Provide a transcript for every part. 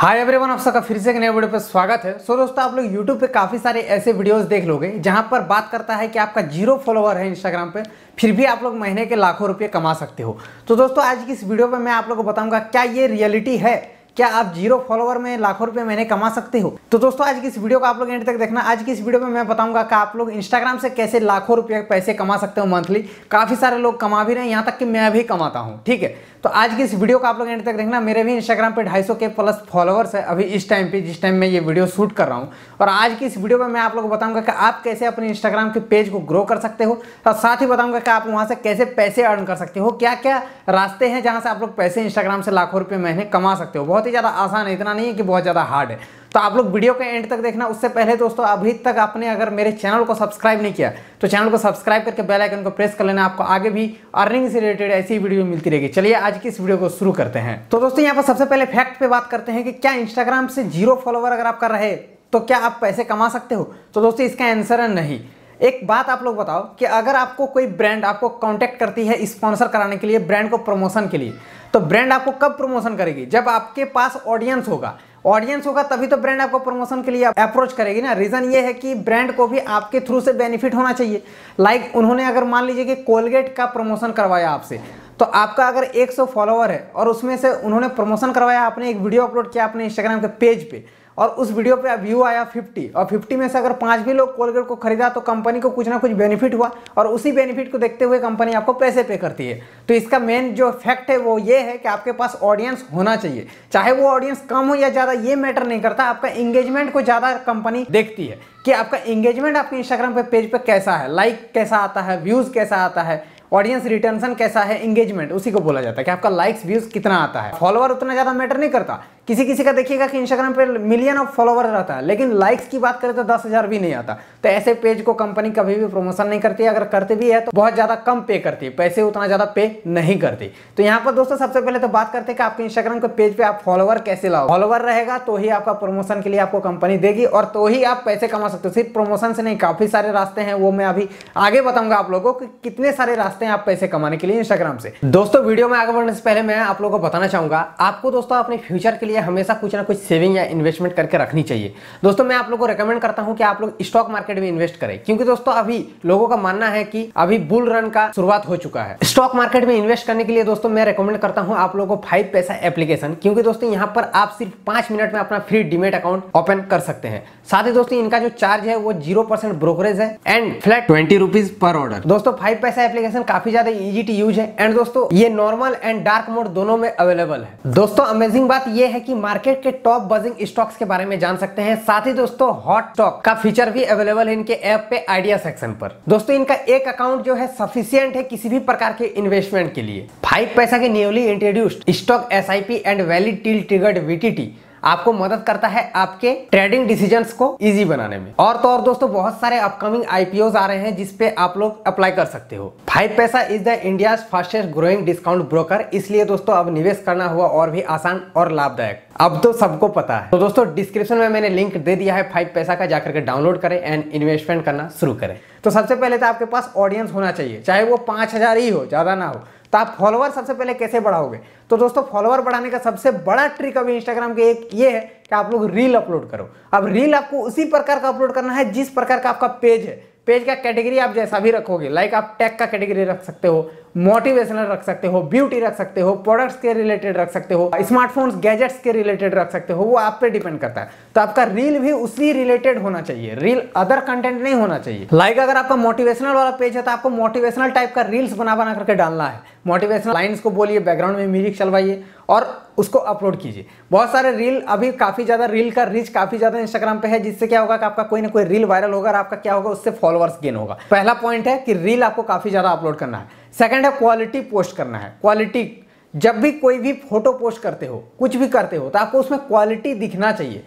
hi everyone आप सबका फिर से एक नए वीडियो पर स्वागत है सो दोस्तों आप लोग यूट्यूब पे काफ़ी सारे ऐसे वीडियोस देख लोगे जहां पर बात करता है कि आपका जीरो फॉलोवर है इंस्टाग्राम पे फिर भी आप लोग महीने के लाखों रुपए कमा सकते हो तो दोस्तों आज की इस वीडियो पे मैं आप लोगों को बताऊंगा क्या ये रियलिटी है क्या आप जीरो फॉलोवर में लाखों रुपए महीने कमा सकते हो तो दोस्तों आज की इस वीडियो को आप लोग एंड तक देखना आज की इस वीडियो में मैं बताऊंगा कि आप लोग इंस्टाग्राम से कैसे लाखों रुपए पैसे कमा सकते हो मंथली काफ़ी सारे लोग कमा भी रहे हैं यहाँ तक कि मैं भी कमाता हूँ ठीक है तो आज की इस वीडियो का आप लोग एंड तक देखना मेरे भी इंस्टाग्राम पे 250 के प्लस फॉलोअर्स है अभी इस टाइम पे जिस टाइम मैं ये वीडियो शूट कर रहा हूँ और आज की इस वीडियो में मैं आप लोग को बताऊंगा कि आप कैसे अपने इंस्टाग्राम के पेज को ग्रो कर सकते हो और साथ ही बताऊंगा कि आप वहाँ से कैसे पैसे अर्न कर सकते हो क्या क्या रास्ते हैं जहाँ से आप लोग पैसे इंस्टाग्राम से लाखों रुपये महीने कमा सकते हो बहुत ही ज़्यादा आसान है इतना नहीं है कि बहुत ज़्यादा हार्ड है तो आप लोग वीडियो के एंड तक देखना उससे पहले दोस्तों अभी तक आपने अगर मेरे चैनल को सब्सक्राइब नहीं किया तो चैनल को सब्सक्राइब करके बेल आइकन को प्रेस कर लेना आपको आगे भी अर्निंग से रिलेटेड ऐसी वीडियो मिलती रहेगी चलिए आज की इस वीडियो को शुरू करते हैं तो दोस्तों यहाँ पर सबसे पहले फैक्ट पे बात करते हैं कि क्या इंस्टाग्राम से जीरो फॉलोवर अगर आपका रहे तो क्या आप पैसे कमा सकते हो तो दोस्तों इसका आंसर है नहीं एक बात आप लोग बताओ कि अगर आपको कोई ब्रांड आपको कांटेक्ट करती है स्पॉन्सर कराने के लिए ब्रांड को प्रमोशन के लिए तो ब्रांड आपको कब प्रमोशन करेगी जब आपके पास ऑडियंस होगा ऑडियंस होगा तभी तो ब्रांड आपको प्रमोशन के लिए अप्रोच करेगी ना रीज़न ये है कि ब्रांड को भी आपके थ्रू से बेनिफिट होना चाहिए लाइक like उन्होंने अगर मान लीजिए कि कोलगेट का प्रमोशन करवाया आपसे तो आपका अगर 100 फॉलोवर है और उसमें से उन्होंने प्रमोशन करवाया आपने एक वीडियो अपलोड किया अपने इंस्टाग्राम के पेज पे और उस वीडियो पे व्यू आया 50 और 50 में से अगर पांच भी लोग कोलगेट को खरीदा तो कंपनी को कुछ ना कुछ बेनिफिट हुआ और उसी बेनिफिट को देखते हुए कंपनी आपको पैसे पे करती है तो इसका मेन जो फैक्ट है वो ये है कि आपके पास ऑडियंस होना चाहिए चाहे वो ऑडियंस कम हो या ज़्यादा ये मैटर नहीं करता आपका इंगेजमेंट को ज़्यादा कंपनी देखती है कि आपका इंगेजमेंट आपके इंस्टाग्राम पे पेज पर कैसा है लाइक कैसा आता है व्यूज़ कैसा आता है ऑडियंस रिटेंशन कैसा है एंगेजमेंट उसी को बोला जाता है कि आपका लाइक्स व्यूज कितना आता है फॉलोअर उतना ज़्यादा मैटर नहीं करता किसी किसी का देखिएगा कि इंस्टाग्राम पे मिलियन ऑफ फॉलोवर रहता है लेकिन लाइक्स की बात करें तो दस हज़ार भी नहीं आता तो ऐसे पेज को कंपनी कभी भी प्रमोशन नहीं करती अगर करते भी है तो बहुत ज़्यादा कम पे करती है पैसे उतना ज़्यादा पे नहीं करती तो यहाँ पर दोस्तों सबसे पहले तो बात करते हैं कि आपके इंस्टाग्राम के पेज पर आप फॉलोवर कैसे लाओ फॉलोवर रहेगा तो ही आपका प्रमोशन के लिए आपको कंपनी देगी और तो ही आप पैसे कमा सकते हो सिर्फ प्रमोशन से नहीं काफ़ी सारे रास्ते हैं वो मैं अभी आगे बताऊंगा आप लोगों को कितने सारे रास्ते हैं आप पैसे कमाने के लिए इंस्टाग्राम से दोस्तों वीडियो में आगे बढ़ने से पहले मैं आप लोगों को बताना चाहूंगा आपको दोस्तों अपने फ्यूचर के लिए लिए हमेशा कुछ ना कुछ सेविंग या इन्वेस्टमेंट करके रखनी चाहिए दोस्तों मैं आप लोगों को रिकमेंड करता हूँ कि आप लोग स्टॉक मार्केट में इन्वेस्ट करें क्योंकि दोस्तों अभी लोगों का मानना है कि अभी बुल रन का शुरुआत हो चुका है स्टॉक मार्केट में इन्वेस्ट करने के लिए दोस्तों मैं रिकमेंड करता हूँ आप लोगों को फाइव पैसा एप्लीकेशन क्योंकि दोस्तों यहाँ पर आप सिर्फ पांच मिनट में अपना फ्री डिमेट अकाउंट ओपन कर सकते हैं साथ ही दोस्तों इनका जो चार्ज है वो जीरो ब्रोकरेज है एंड फ्लैट ट्वेंटी रुपीज पर ऑर्डर दोस्तों फाइव पैसा एप्लीकेशन काफी ज्यादा इजी टू यूज है एंड दोस्तों ये नॉर्मल एंड डार्क मोड दोनों में अवेलेबल है दोस्तों अमेजिंग बात यह है कि मार्केट के टॉप बजिंग स्टॉक्स के बारे में जान सकते हैं साथ ही दोस्तों हॉट स्टॉक का फीचर भी अवेलेबल है इनके ऐप पे आइडिया सेक्शन पर दोस्तों इनका एक अकाउंट जो है सफिशियंट है किसी भी प्रकार के इन्वेस्टमेंट के लिए फाइव पैसा के newly introduced stocks and valid till triggered VTT आपको मदद करता है आपके ट्रेडिंग डिसीजंस को इजी बनाने में और तो और दोस्तों बहुत सारे अपकमिंग आईपीओ आ रहे हैं जिसपे आप लोग अप्लाई कर सकते हो five paisa is the India fastest growing discount broker इसलिए दोस्तों अब निवेश करना हुआ और भी आसान और लाभदायक अब तो सबको पता है तो दोस्तों डिस्क्रिप्शन में मैंने लिंक दे दिया है फाइव पैसा का जाकर के डाउनलोड करें एंड इन्वेस्टमेंट करना शुरू करें तो सबसे पहले तो आपके पास ऑडियंस होना चाहिए चाहे वो पांच हज़ार ही हो ज़्यादा ना हो तो आप फॉलोअर सबसे पहले कैसे बढ़ाओगे तो दोस्तों फॉलोअर बढ़ाने का सबसे बड़ा ट्रिक अभी इंस्टाग्राम के एक ये है कि आप लोग रील अपलोड करो अब रील आपको उसी प्रकार का अपलोड करना है जिस प्रकार का आपका पेज है पेज का कैटेगरी आप जैसा भी रखोगे लाइक आप टेक का कैटेगरी रख सकते हो मोटिवेशनल रख सकते हो ब्यूटी रख सकते हो प्रोडक्ट्स के रिलेटेड रख सकते हो स्मार्टफोन्स गैजेट्स के रिलेटेड रख सकते हो वो आप पे डिपेंड करता है तो आपका रील भी उसी रिलेटेड होना चाहिए रील अदर कंटेंट नहीं होना चाहिए लाइक like अगर आपका मोटिवेशनल वाला पेज है तो आपको मोटिवेशनल टाइप का रील्स बना बना करके डालना है मोटिवेशनल लाइन्स को बोलिए बैकग्राउंड में म्यूजिक चलवाइए और उसको अपलोड कीजिए बहुत सारे रील अभी काफ़ी ज़्यादा रील का रीच काफ़ी ज़्यादा इंस्टाग्राम पे है जिससे क्या होगा कि आपका कोई ना कोई रील वायरल होगा और आपका क्या होगा उससे फॉलोअर्स गेन होगा पहला पॉइंट है कि रील आपको काफ़ी ज़्यादा अपलोड करना है सेकेंड है क्वालिटी पोस्ट करना है क्वालिटी जब भी कोई भी फोटो पोस्ट करते हो कुछ भी करते हो तो आपको उसमें क्वालिटी दिखना चाहिए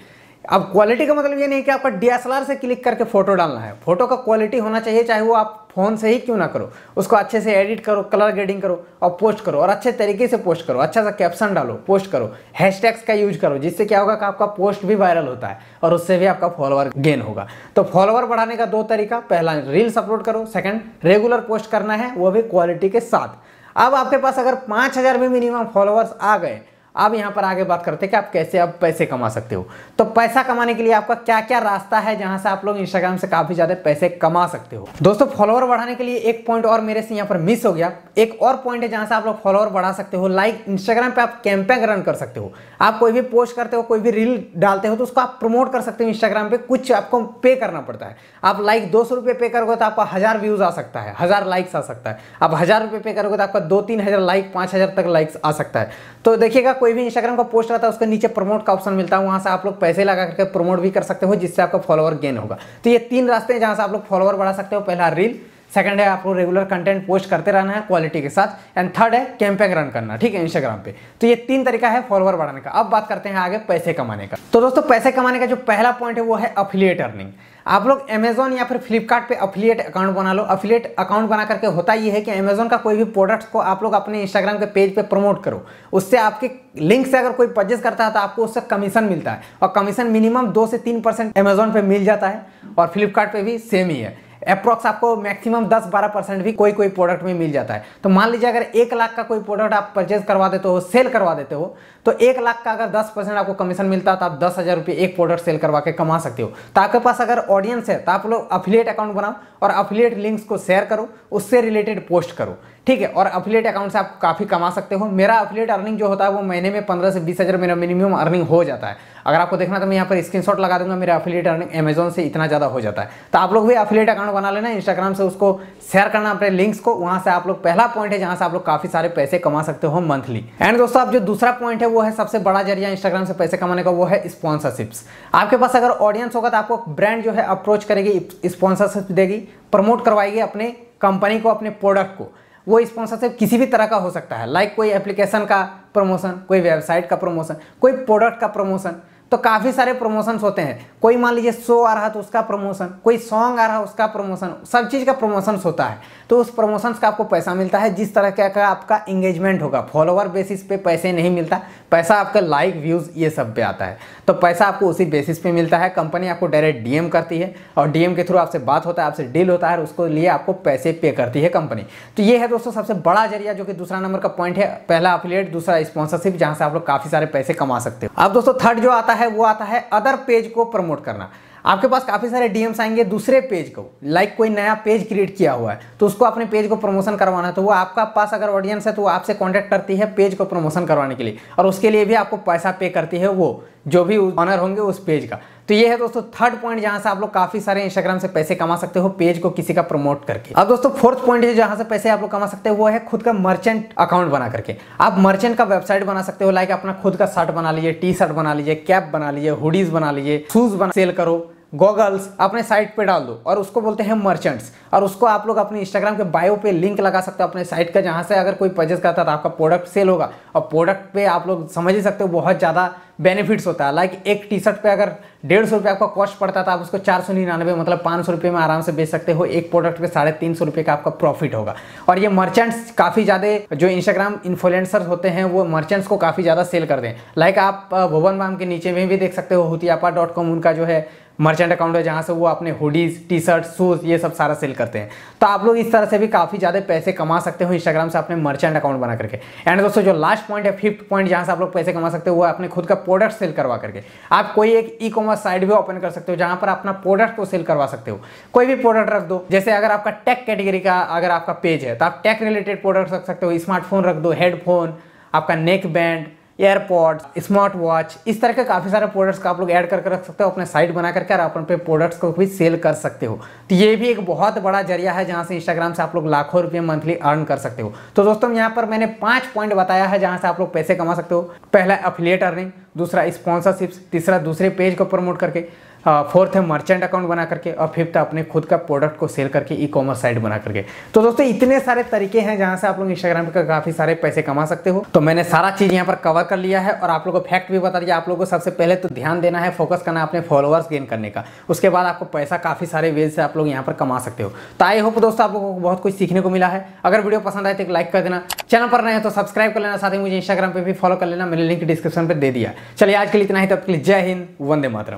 अब क्वालिटी का मतलब ये नहीं कि आपका डी से क्लिक करके फोटो डालना है फोटो का क्वालिटी होना चाहिए चाहे वो आप फ़ोन से ही क्यों ना करो उसको अच्छे से एडिट करो कलर ग्रेडिंग करो और पोस्ट करो और अच्छे तरीके से पोस्ट करो अच्छा सा कैप्शन डालो पोस्ट करो हैशटैग्स का यूज करो जिससे क्या होगा कि आपका पोस्ट भी वायरल होता है और उससे भी आपका फॉलोअर गेन होगा तो फॉलोअर बढ़ाने का दो तरीका पहला रील्स अपलोड करो सेकेंड रेगुलर पोस्ट करना है वो भी क्वालिटी के साथ अब आपके पास अगर 5000 भी मिनिमम फॉलोअर्स आ गए अब यहाँ पर आगे बात करते हैं कि आप कैसे अब पैसे कमा सकते हो तो पैसा कमाने के लिए आपका क्या क्या रास्ता है जहाँ से आप लोग इंस्टाग्राम से काफ़ी ज़्यादा पैसे कमा सकते हो दोस्तों फॉलोअर बढ़ाने के लिए एक पॉइंट और मेरे से यहाँ पर मिस हो गया एक और पॉइंट है जहाँ से आप लोग फॉलोअर बढ़ा सकते हो लाइक इंस्टाग्राम पर आप कैंपेन रन कर सकते हो आप कोई भी पोस्ट करते हो कोई भी रील डालते हो तो उसको आप प्रमोट कर सकते हो इंस्टाग्राम पर कुछ आपको पे करना पड़ता है आप लाइक दो सौ पे करोगे तो आपका हज़ार व्यूज़ आ सकता है हज़ार लाइक्स आ सकता है आप हज़ार रुपये पे करोगे तो आपका दो तीन हज़ार लाइक पाँच हज़ार तक लाइक्स आ सकता है तो देखिएगा कोई भी इंस्टाग्राम का पोस्ट रहता है उसके नीचे प्रमोट का ऑप्शन मिलता है वहां से आप लोग पैसे लगा करके प्रमोट भी कर सकते हो जिससे आपका फॉलोवर गेन होगा तो ये तीन रास्ते हैं जहां से आप लोग फॉलोवर बढ़ा सकते हो पहला रील सेकंड है आपको रेगुलर कंटेंट पोस्ट करते रहना है क्वालिटी के साथ एंड थर्ड है कैंपेन रन करना ठीक है इंस्टाग्राम पे तो ये तीन तरीका है फॉलोअर बढ़ाने का अब बात करते हैं आगे पैसे कमाने का तो दोस्तों पैसे कमाने का जो पहला पॉइंट है वो है अफिलियट अर्निंग आप लोग अमेजोन या फिर फ्लिपकार्ट पे अकाउंट बना लो अफिलियट अकाउंट बना करके होता ये है कि अमेजोन का कोई भी प्रोडक्ट को आप लोग अपने इंस्टाग्राम के पेज पे प्रमोट करो उससे आपके लिंक से अगर कोई परचेज करता है तो आपको उससे कमीशन मिलता है और कमीशन मिनिमम दो से तीन परसेंट अमेजोन पे मिल जाता है और फ्लिपकार्ट भी सेम ही है अप्रोक्स आपको मैक्सिमम 10-12 परसेंट भी कोई कोई प्रोडक्ट में मिल जाता है तो मान लीजिए अगर एक लाख का कोई प्रोडक्ट आप परचेज करवा देते हो सेल करवा देते हो तो एक लाख का अगर 10 परसेंट आपको कमीशन मिलता है तो आप दस हज़ार रुपये एक प्रोडक्ट सेल करवा के कमा सकते हो तो आपके पास अगर ऑडियंस है तो आप लोग अफिलियट अकाउंट बनाओ और अफिलियट लिंक्स को शेयर करो उससे रिलेटेड पोस्ट करो ठीक है और अफिलेट अकाउंट से आप काफ़ी कमा सकते हो मेरा अफिलेट अर्निंग जो होता है वो महीने में पंद्रह से बीस हज़ार मेरा मिनिमम अर्निंग हो जाता है अगर आपको देखना तो मैं यहाँ पर स्क्रीनशॉट लगा दूंगा मेरा अफिलेट अर्निंग अमेजोन से इतना ज़्यादा हो जाता है तो आप लोग भी अफिलेट अकाउंट बना लेना इंस्टाग्राम से उसको शेयर करना अपने लिंक्स को वहाँ से आप लोग पहला पॉइंट है जहाँ से आप लोग काफ़ी सारे पैसे कमा सकते हो मंथली एंड दोस्तों आप जो दूसरा पॉइंट है वो है सबसे बड़ा जरिया इंस्टाग्राम से पैसे कमाने का वो है स्पॉन्सरशिप्स आपके पास अगर ऑडियंस होगा तो आपको ब्रांड जो है अप्रोच करेगी स्पॉन्सरशिप देगी प्रमोट करवाएगी अपने कंपनी को अपने प्रोडक्ट को वो स्पॉन्सरशिप किसी भी तरह का हो सकता है लाइक कोई एप्लीकेशन का प्रमोशन कोई वेबसाइट का प्रमोशन कोई प्रोडक्ट का प्रमोशन तो काफ़ी सारे प्रमोशंस होते हैं कोई मान लीजिए शो आ रहा तो उसका प्रमोशन कोई सॉन्ग आ रहा उसका प्रमोशन सब चीज़ का प्रमोशंस होता है तो उस प्रमोशंस का आपको पैसा मिलता है जिस तरह का आपका इंगेजमेंट होगा फॉलोवर बेसिस पे पैसे नहीं मिलता पैसा आपका लाइक व्यूज़ ये सब पे आता है तो पैसा आपको उसी बेसिस पे मिलता है कंपनी आपको डायरेक्ट डीएम करती है और डीएम के थ्रू आपसे बात होता है आपसे डील होता है और उसको लिए आपको पैसे पे करती है कंपनी तो ये है दोस्तों सबसे बड़ा जरिया जो कि दूसरा नंबर का पॉइंट है पहला अपलेट दूसरा स्पॉन्सरशिप जहाँ से आप लोग काफ़ी सारे पैसे कमा सकते हो अब दोस्तों थर्ड जो आता है वो आता है अदर पेज को प्रमोट करना आपके पास काफ़ी सारे डीएम्स आएंगे दूसरे पेज को लाइक कोई नया पेज क्रिएट किया हुआ है तो उसको अपने पेज को प्रमोशन करवाना है तो वो आपका पास अगर ऑडियंस है तो वो आपसे कॉन्टेक्ट करती है पेज को प्रमोशन करवाने के लिए और उसके लिए भी आपको पैसा पे करती है वो जो भी ऑनर होंगे उस पेज का तो ये है दोस्तों थर्ड पॉइंट जहां से आप लोग काफी सारे इंस्टाग्राम से पैसे कमा सकते हो पेज को किसी का प्रमोट करके अब दोस्तों फोर्थ पॉइंट जहां से पैसे आप लोग कमा सकते हो वो है खुद का मर्चेंट अकाउंट बना करके आप मर्चेंट का वेबसाइट बना सकते हो लाइक अपना खुद का शर्ट बना लीजिए टी शर्ट बना लीजिए कैप बना लीजिए हुडीज बना लीजिए शूज बना सेल करो गॉगल्स अपने साइट पे डाल दो और उसको बोलते हैं मर्चेंट्स और उसको आप लोग अपने इंस्टाग्राम के बायो पे लिंक लगा सकते हो अपने साइट का जहाँ से अगर कोई परचेज करता है तो आपका प्रोडक्ट सेल होगा और प्रोडक्ट पे आप लोग समझ ही सकते हो बहुत ज़्यादा बेनिफिट्स होता है लाइक एक टी शर्ट पर अगर डेढ़ सौ रुपये आपका कॉस्ट पड़ता था तो आप उसको चार सौ निन्यानवे मतलब पाँच सौ रुपये में आराम से बेच सकते हो एक प्रोडक्ट पे साढ़े तीन सौ रुपये का आपका प्रॉफिट होगा और ये मर्चेंट्स काफ़ी ज़्यादा जो इंस्टाग्राम इन्फ्लुएंसर होते हैं वो मर्चेंट्स को काफ़ी ज़्यादा सेल कर दें लाइक आप भुवन बाम के नीचे में भी देख सकते हो हुतियापा डॉट कॉम उनका जो है मर्चेंट अकाउंट है जहाँ से वो अपने हुडीज़ टी शर्ट शूज़ ये सब सारा सेल करते हैं तो आप लोग इस तरह से भी काफ़ी ज़्यादा पैसे कमा सकते हो इंस्टाग्राम से अपने मर्चेंट अकाउंट बना करके एंड दोस्तों जो लास्ट पॉइंट है फिफ्थ पॉइंट जहाँ से आप लोग पैसे कमा सकते हो वो अपने खुद का प्रोडक्ट सेल करवा करके आप कोई एक ई कॉमर्स साइट भी ओपन कर सकते हो जहाँ पर अपना प्रोडक्ट को सेल करवा सकते हो कोई भी प्रोडक्ट रख दो जैसे अगर आपका टेक कैटेगरी का अगर आपका पेज है तो आप टेक रिलेटेड प्रोडक्ट रख सकते हो स्मार्टफोन रख दो हेडफोन आपका neckband AirPods smart watch इस तरह के काफ़ी सारे प्रोडक्ट्स का आप लोग ऐड करके रख सकते हो अपने साइट बना करके और अपने प्रोडक्ट्स को भी सेल कर सकते हो तो ये भी एक बहुत बड़ा जरिया है जहाँ से इंस्टाग्राम से आप लोग लाखों रुपये मंथली अर्न कर सकते हो तो दोस्तों यहाँ पर मैंने पाँच पॉइंट बताया है जहाँ से आप लोग पैसे कमा सकते हो पहला अफिलियट अर्निंग दूसरा स्पॉन्सरशिप्स तीसरा दूसरे पेज को प्रमोट करके फोर्थ है मर्चेंट अकाउंट बना करके और फिफ्थ अपने खुद का प्रोडक्ट को सेल करके ई कॉमर्स साइट बना करके तो दोस्तों इतने सारे तरीके हैं जहां से आप लोग इंस्टाग्राम पर काफ़ी सारे पैसे कमा सकते हो तो मैंने सारा चीज़ यहाँ पर कवर कर लिया है और आप लोगों को फैक्ट भी बता दिया आप लोगों को सबसे पहले तो ध्यान देना है फोकस करना अपने फॉलोअर्स गेन करने का उसके बाद आपको पैसा काफ़ी सारे वेज से आप लोग यहाँ पर कमा सकते हो तो आई होप दोस्तों आप लोगों को बहुत कुछ सीखने को मिला है अगर वीडियो पसंद आए तो एक लाइक कर देना चैनल पर नए हो तो सब्सक्राइब कर लेना साथ ही मुझे इंस्टाग्राम पर भी फॉलो कर लेना मैंने लिंक डिस्क्रिप्शन पर दे दिया चलिए आज के लिए इतना ही तब के लिए जय हिंद वंदे मातरम